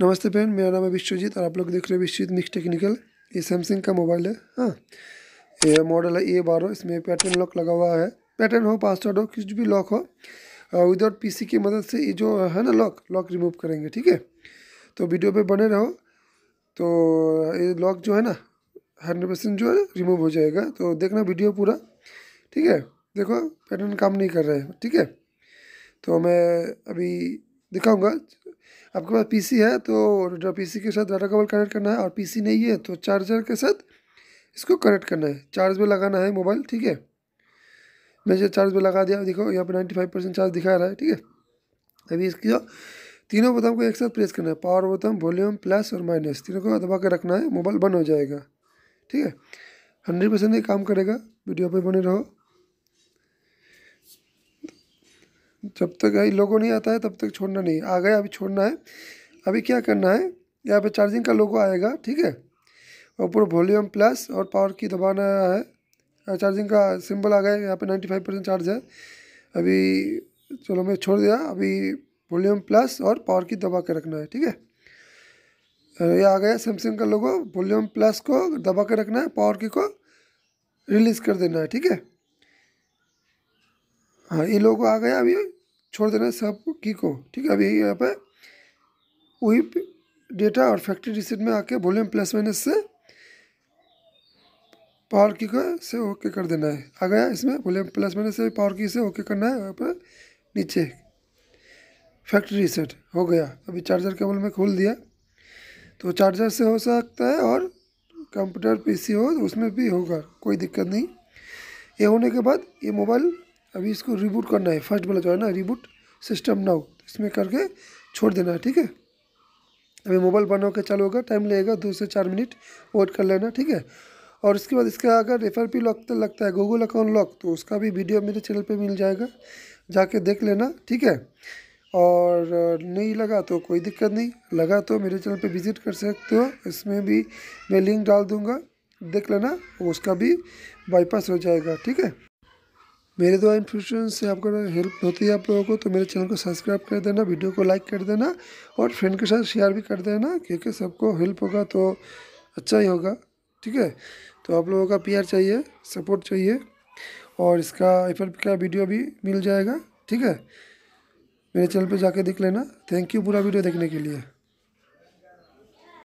नमस्ते फ्रेंड मेरा नाम है विश्वजीत और आप लोग देख रहे हो विश्वजीत मिक्स टेक्निकल ये सैमसंग का मोबाइल है हाँ ये मॉडल है ए बारह इसमें पैटर्न लॉक लगा हुआ है पैटर्न हो पासवर्ड हो कुछ भी लॉक हो विदाउट पीसी की मदद से ये जो है ना लॉक लॉक रिमूव करेंगे ठीक है तो वीडियो पे बने रहो तो ये लॉक जो है ना हंड्रेड परसेंट जो है रिमूव हो जाएगा तो देखना वीडियो पूरा ठीक है देखो पैटर्न काम नहीं कर रहे हैं ठीक है तो मैं अभी दिखाऊंगा आपके पास पीसी है तो जो पीसी के साथ डाटा केबल कनेक्ट करना है और पीसी नहीं है तो चार्जर के साथ इसको कनेक्ट करना है चार्ज में लगाना है मोबाइल ठीक है मैंने चार्ज में लगा दिया देखो यहाँ पर नाइन्टी फाइव परसेंट चार्ज दिखा रहा है ठीक है अभी इसकी जो तीनों बटन को एक साथ प्रेस करना है पावर बटन वॉल्यूम प्लस और माइनस तीनों को दबा के रखना है मोबाइल बंद हो जाएगा ठीक है हंड्रेड परसेंट ये काम करेगा वीडियो पर बने रहो जब तक लोगो नहीं आता है तब तक छोड़ना नहीं आ गया अभी छोड़ना है अभी क्या करना है यहाँ पे चार्जिंग का लोगो आएगा ठीक है ऊपर वॉल्यूम प्लस और पावर की दबाना है चार्जिंग का सिंबल आ गया यहाँ पे फाइव परसेंट चार्ज है अभी चलो मैं छोड़ दिया अभी वॉल्यूम प्लस और पावर की दबा के रखना है ठीक है ये आ गया सैमसंग का लोगो वॉल्यूम प्लस को दबा के रखना है पावर की को रिलीज़ कर देना है ठीक है हाँ ये लोगो आ गया अभी छोड़ देना है सब की को ठीक है अभी यही यहाँ पे वही डेटा और फैक्ट्री रिसीट में आके वॉल्यूम प्लस माइनस से पावर की को से ओके कर देना है आ गया इसमें वॉल्यूम प्लस माइनस से पावर की से ओके करना है यहाँ पर नीचे फैक्ट्री रिसेट हो गया अभी चार्जर केबल में खोल दिया तो चार्जर से हो सकता है और कंप्यूटर पीसी हो उसमें भी होगा कोई दिक्कत नहीं ये होने के बाद ये मोबाइल अभी इसको रिबूट करना है फर्स्ट वाला जो है ना रिबूट सिस्टम नाउ इसमें करके छोड़ देना है ठीक है अभी मोबाइल बंद होकर चालू होगा टाइम लगेगा दो से चार मिनट वेट कर लेना ठीक है और उसके बाद इसका अगर रेफर पी लॉक लगता है गूगल अकाउंट लॉक तो उसका भी वीडियो मेरे चैनल पे मिल जाएगा जाके देख लेना ठीक है और नहीं लगा तो कोई दिक्कत नहीं लगा तो मेरे चैनल पे विज़िट कर सकते हो इसमें भी मैं लिंक डाल दूँगा देख लेना उसका भी बाईपास हो जाएगा ठीक है मेरे द्वारा इन्फ्यूशन से आपको हेल्प होती है आप लोगों को तो मेरे चैनल को सब्सक्राइब कर देना वीडियो को लाइक कर देना और फ्रेंड के साथ शेयर भी कर देना क्योंकि सबको हेल्प होगा तो अच्छा ही होगा ठीक है तो आप लोगों का प्यार चाहिए सपोर्ट चाहिए और इसका एफ का वीडियो भी मिल जाएगा ठीक है मेरे चैनल पर जाके देख लेना थैंक यू पूरा वीडियो देखने के लिए